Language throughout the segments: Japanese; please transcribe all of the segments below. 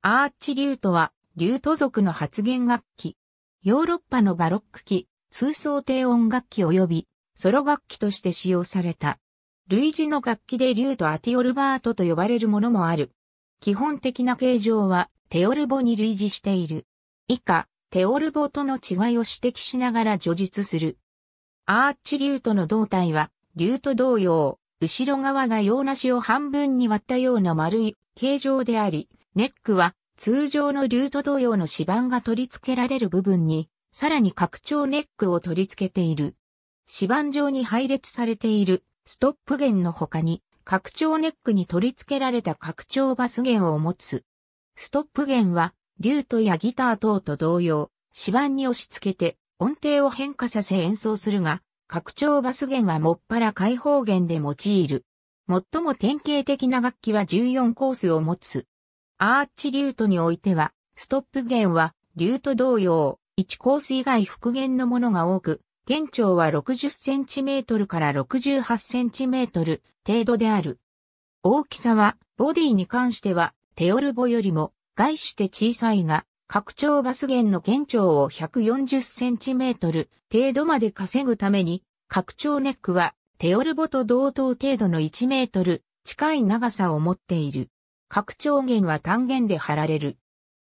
アーチリュートは、リュート族の発言楽器。ヨーロッパのバロック期、通奏低音楽器及び、ソロ楽器として使用された。類似の楽器でリュートアティオルバートと呼ばれるものもある。基本的な形状は、テオルボに類似している。以下、テオルボとの違いを指摘しながら叙述する。アーチリュートの胴体は、リュート同様、後ろ側が洋梨を半分に割ったような丸い形状であり、ネックは通常のリュート同様の指板が取り付けられる部分に、さらに拡張ネックを取り付けている。指板上に配列されているストップ弦の他に、拡張ネックに取り付けられた拡張バス弦を持つ。ストップ弦は、リュートやギター等と同様、指板に押し付けて音程を変化させ演奏するが、拡張バス弦はもっぱら開放弦で用いる。最も典型的な楽器は14コースを持つ。アーチリュートにおいては、ストップ弦は、リュート同様、1コース以外復元のものが多く、現長は 60cm から 68cm 程度である。大きさは、ボディに関しては、テオルボよりも、外して小さいが、拡張バス弦の弦長を 140cm 程度まで稼ぐために、拡張ネックはテオルボと同等程度の 1m 近い長さを持っている。拡張弦は単弦で貼られる。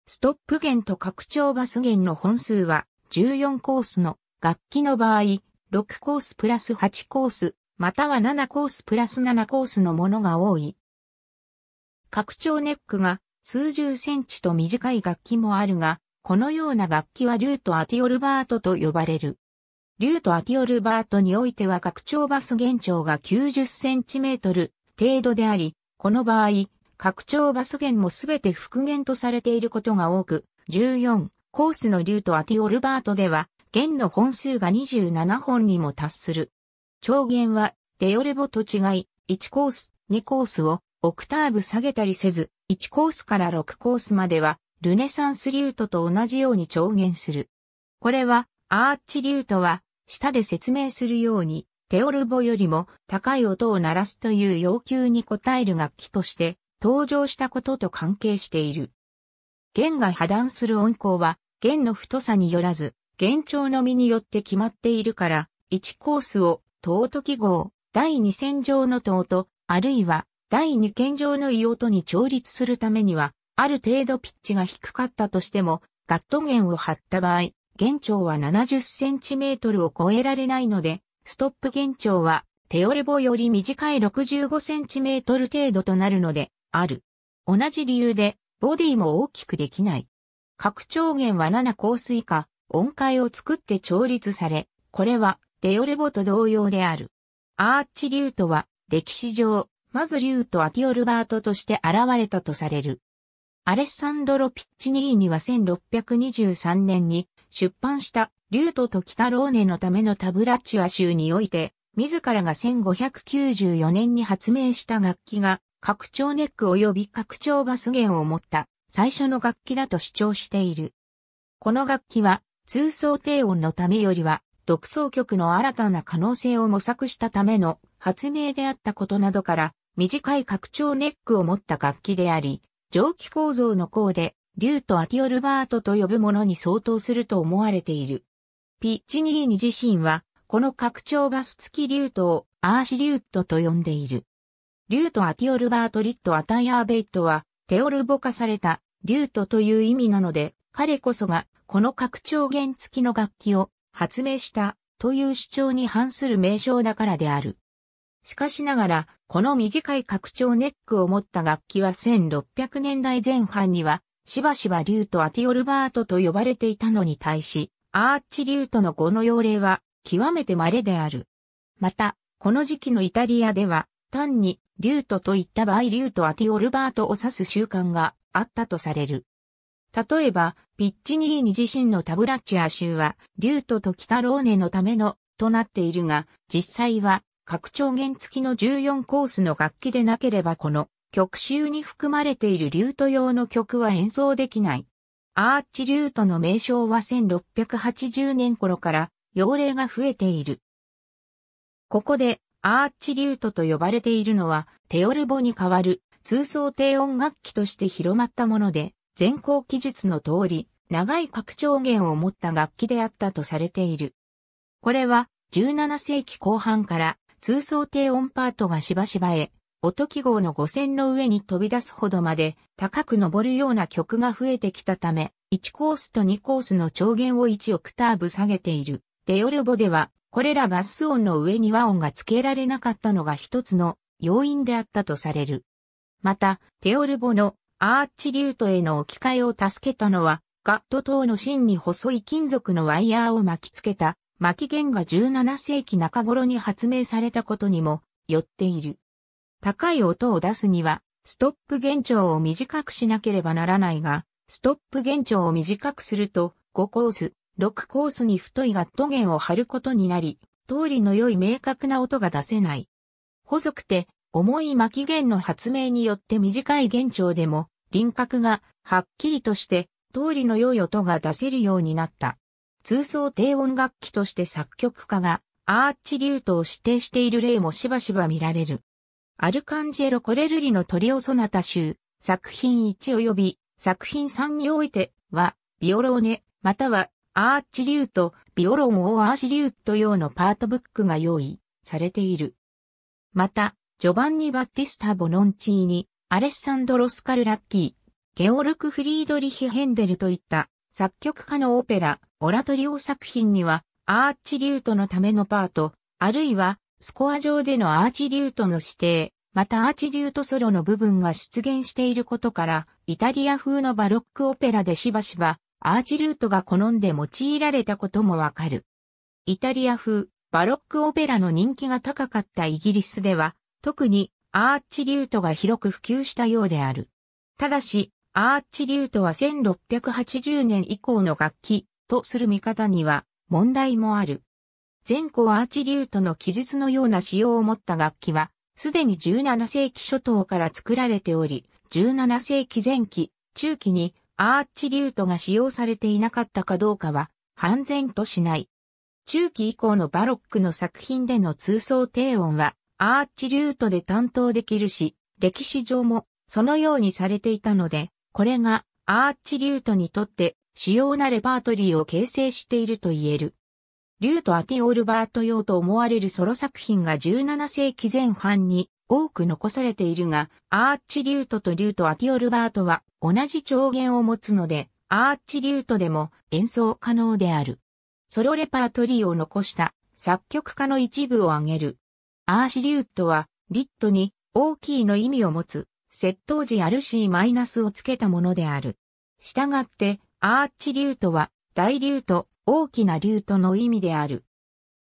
ストップ弦と拡張バス弦の本数は14コースの楽器の場合、6コースプラス8コース、または7コースプラス7コースのものが多い。拡張ネックが数十センチと短い楽器もあるが、このような楽器はリュート・アティオルバートと呼ばれる。リュート・アティオルバートにおいては拡張バス弦長が90センチメートル程度であり、この場合、拡張バス弦もすべて復元とされていることが多く、14、コースのリュート・アティオルバートでは、弦の本数が27本にも達する。長弦は、デオレボと違い、1コース、2コースを、オクターブ下げたりせず、1コースから6コースまでは、ルネサンスリュートと同じように長弦する。これは、アーチリュートは、下で説明するように、テオルボよりも高い音を鳴らすという要求に応える楽器として、登場したことと関係している。弦が破断する音高は、弦の太さによらず、弦長のみによって決まっているから、1コースを、尊と記号、第2線上の塔と、あるいは、第2弦上の異音に調律するためには、ある程度ピッチが低かったとしても、ガット弦を張った場合、弦長は70センチメートルを超えられないので、ストップ弦長は、手オレボより短い65センチメートル程度となるので、ある。同じ理由で、ボディも大きくできない。拡張源は7香水か、音階を作って調律され、これは、デオレボと同様である。アーチリュートは、歴史上、まずリュート・アティオルバートとして現れたとされる。アレッサンドロ・ピッチニーには1623年に出版したリュートと北ローネのためのタブラチュア州において、自らが1594年に発明した楽器が拡張ネック及び拡張バス弦を持った最初の楽器だと主張している。この楽器は通奏低音のためよりは独奏曲の新たな可能性を模索したための発明であったことなどから短い拡張ネックを持った楽器であり、蒸気構造の項で、リュート・アティオルバートと呼ぶものに相当すると思われている。ピッチニーニ自身は、この拡張バス付きリュートをアーシリュートと呼んでいる。リュートアティオルバートリットアタイアーベイトは、テオルボ化された、リュートという意味なので、彼こそが、この拡張弦付きの楽器を発明した、という主張に反する名称だからである。しかしながら、この短い拡張ネックを持った楽器は1600年代前半には、しばしばリュートアティオルバートと呼ばれていたのに対し、アーチリュートの語の用例は、極めて稀である。また、この時期のイタリアでは、単に、リュートといった場合リュートアティオルバートを指す習慣があったとされる。例えば、ピッチニーニ自身のタブラッチア州は、リュートと北ローネのための、となっているが、実際は、拡張弦付きの14コースの楽器でなければこの曲集に含まれているリュート用の曲は演奏できない。アーチリュートの名称は1680年頃から用例が増えている。ここでアーチリュートと呼ばれているのは、テオルボに代わる通奏低音楽器として広まったもので、前行記述の通り、長い拡張弦を持った楽器であったとされている。これは、17世紀後半から通奏低音パートがしばしばへ、音記号の5線の上に飛び出すほどまで高く登るような曲が増えてきたため、1コースと2コースの長弦を1オクターブ下げている。デオルボではこれらバス音の上に和音が付けられなかったのが一つの要因であったとされる。また、テオルボのアーチリュートへの置き換えを助けたのは、ガット等の芯に細い金属のワイヤーを巻きつけた巻き弦が17世紀中頃に発明されたことにもよっている。高い音を出すには、ストップ弦長を短くしなければならないが、ストップ弦長を短くすると、5コース、6コースに太いガット弦を張ることになり、通りの良い明確な音が出せない。細くて重い巻き弦の発明によって短い弦長でも輪郭がはっきりとして通りの良い音が出せるようになった。通奏低音楽器として作曲家がアーチリュートを指定している例もしばしば見られる。アルカンジェロ・コレルリのトリオ・ソナタ集、作品1及び作品3においては、ビオローネ、またはアーチリュート、ビオロンをアーチリュート用のパートブックが用意されている。また、ジョバンニ・バッティスタ・ボノンチーニ、アレッサンドロ・スカルラッキー、ゲオルク・フリードリヒ・ヘンデルといった作曲家のオペラ、オラトリオ作品には、アーチリュートのためのパート、あるいは、スコア上でのアーチリュートの指定、またアーチリュートソロの部分が出現していることから、イタリア風のバロックオペラでしばしば、アーチルートが好んで用いられたこともわかる。イタリア風、バロックオペラの人気が高かったイギリスでは、特にアーチリュートが広く普及したようである。ただし、アーチリュートは1680年以降の楽器とする見方には問題もある。前後アーチリュートの記述のような仕様を持った楽器は、すでに17世紀初頭から作られており、17世紀前期、中期にアーチリュートが使用されていなかったかどうかは、判然としない。中期以降のバロックの作品での通奏低音は、アーチリュートで担当できるし、歴史上もそのようにされていたので、これがアーチリュートにとって主要なレパートリーを形成していると言える。リュート・アティ・オールバート用と思われるソロ作品が17世紀前半に多く残されているが、アーチリュートとリュートアティオルバートは同じ長弦を持つので、アーチリュートでも演奏可能である。ソロレパートリーを残した作曲家の一部を挙げる。アーシリュートは、リットに大きいの意味を持つ、窃盗時あるシマイナスをつけたものである。したがって、アーチリュートは、大リュート、大きなリュートの意味である。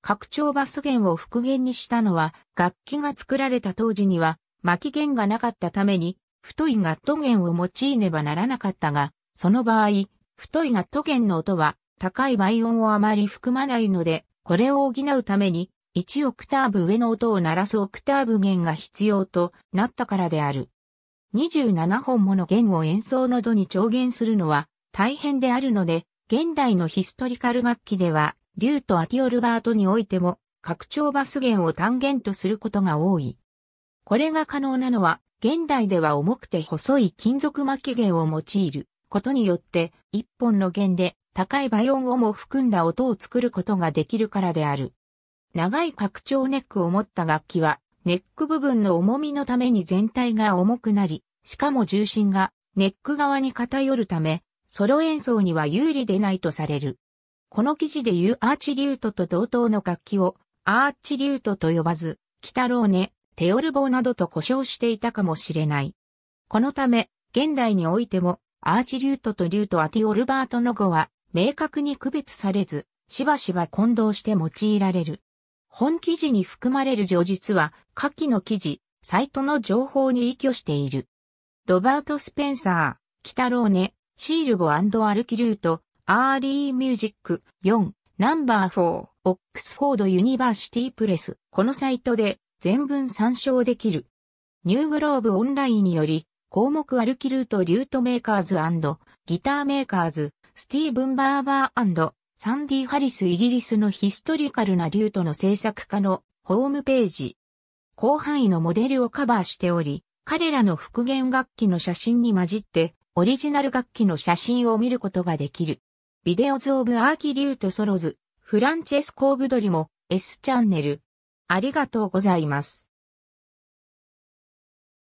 拡張バス弦を復元にしたのは、楽器が作られた当時には、巻き弦がなかったために、太いガット弦を用いねばならなかったが、その場合、太いガット弦の音は、高い倍音をあまり含まないので、これを補うために、1オクターブ上の音を鳴らすオクターブ弦が必要となったからである。27本もの弦を演奏の度に調弦するのは大変であるので、現代のヒストリカル楽器ではリュート・アティオルバートにおいても、拡張バス弦を単元とすることが多い。これが可能なのは、現代では重くて細い金属巻き弦を用いることによって、一本の弦で高い倍音をも含んだ音を作ることができるからである。長い拡張ネックを持った楽器は、ネック部分の重みのために全体が重くなり、しかも重心がネック側に偏るため、ソロ演奏には有利でないとされる。この記事で言うアーチリュートと同等の楽器をアーチリュートと呼ばず、キタローネ、テオルボーなどと呼称していたかもしれない。このため、現代においても、アーチリュートとリュートアティオルバートの語は、明確に区別されず、しばしば混同して用いられる。本記事に含まれる叙述は、下記の記事、サイトの情報に依拠している。ロバート・スペンサー、キタローネ、シールボアルキュート、アーリーミュージック4ナンバー4オックスフォードユニバーシティプレスこのサイトで全文参照できる。ニューグローブオンラインにより項目歩きルートリュートメーカーズギターメーカーズスティーブン・バーバーサンディ・ハリスイギリスのヒストリカルなリュートの制作家のホームページ。広範囲のモデルをカバーしており、彼らの復元楽器の写真に混じって、オリジナル楽器の写真を見ることができる。ビデオズ・オブ・アーキ・リュート・ソロズ、フランチェスコ・オブドリも S チャンネル。ありがとうございます。